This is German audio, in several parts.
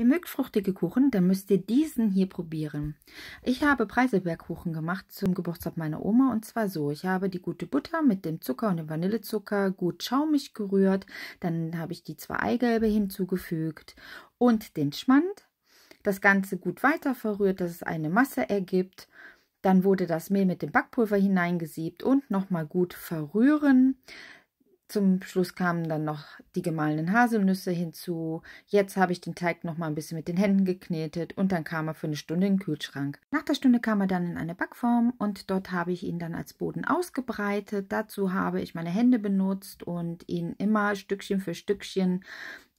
Ihr mögt fruchtige Kuchen, dann müsst ihr diesen hier probieren. Ich habe Preiselbeerkuchen gemacht zum Geburtstag meiner Oma und zwar so. Ich habe die gute Butter mit dem Zucker und dem Vanillezucker gut schaumig gerührt. Dann habe ich die zwei Eigelbe hinzugefügt und den Schmand. Das Ganze gut weiter verrührt, dass es eine Masse ergibt. Dann wurde das Mehl mit dem Backpulver hineingesiebt und nochmal gut verrühren. Zum Schluss kamen dann noch die gemahlenen Haselnüsse hinzu. Jetzt habe ich den Teig noch mal ein bisschen mit den Händen geknetet und dann kam er für eine Stunde in den Kühlschrank. Nach der Stunde kam er dann in eine Backform und dort habe ich ihn dann als Boden ausgebreitet. Dazu habe ich meine Hände benutzt und ihn immer Stückchen für Stückchen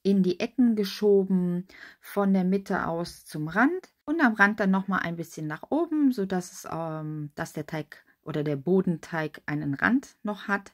in die Ecken geschoben, von der Mitte aus zum Rand und am Rand dann noch mal ein bisschen nach oben, so ähm, dass der Teig oder der Bodenteig einen Rand noch hat.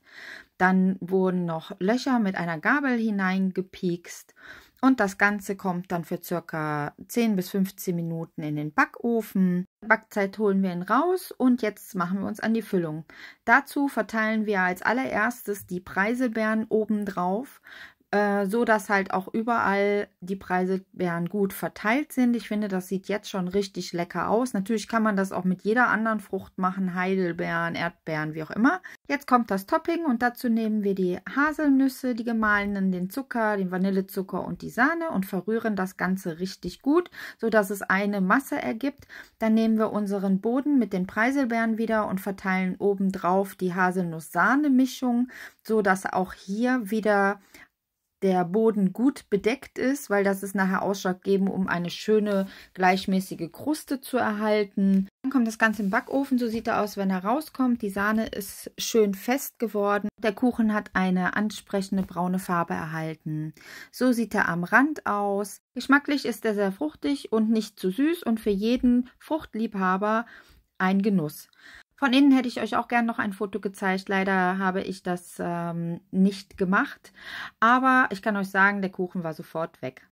Dann wurden noch Löcher mit einer Gabel hineingepiekst und das Ganze kommt dann für circa 10 bis 15 Minuten in den Backofen. Backzeit holen wir ihn raus und jetzt machen wir uns an die Füllung. Dazu verteilen wir als allererstes die Preiselbeeren oben drauf. Äh, so dass halt auch überall die Preiselbeeren gut verteilt sind. Ich finde, das sieht jetzt schon richtig lecker aus. Natürlich kann man das auch mit jeder anderen Frucht machen, Heidelbeeren, Erdbeeren, wie auch immer. Jetzt kommt das Topping und dazu nehmen wir die Haselnüsse, die gemahlenen, den Zucker, den Vanillezucker und die Sahne und verrühren das Ganze richtig gut, so dass es eine Masse ergibt. Dann nehmen wir unseren Boden mit den Preiselbeeren wieder und verteilen obendrauf die Haselnuss-Sahne-Mischung, so dass auch hier wieder der Boden gut bedeckt ist, weil das ist nachher ausschlaggebend, um eine schöne, gleichmäßige Kruste zu erhalten. Dann kommt das Ganze im Backofen, so sieht er aus, wenn er rauskommt. Die Sahne ist schön fest geworden. Der Kuchen hat eine ansprechende braune Farbe erhalten. So sieht er am Rand aus. Geschmacklich ist er sehr fruchtig und nicht zu süß und für jeden Fruchtliebhaber ein Genuss. Von innen hätte ich euch auch gern noch ein Foto gezeigt. Leider habe ich das ähm, nicht gemacht. Aber ich kann euch sagen, der Kuchen war sofort weg.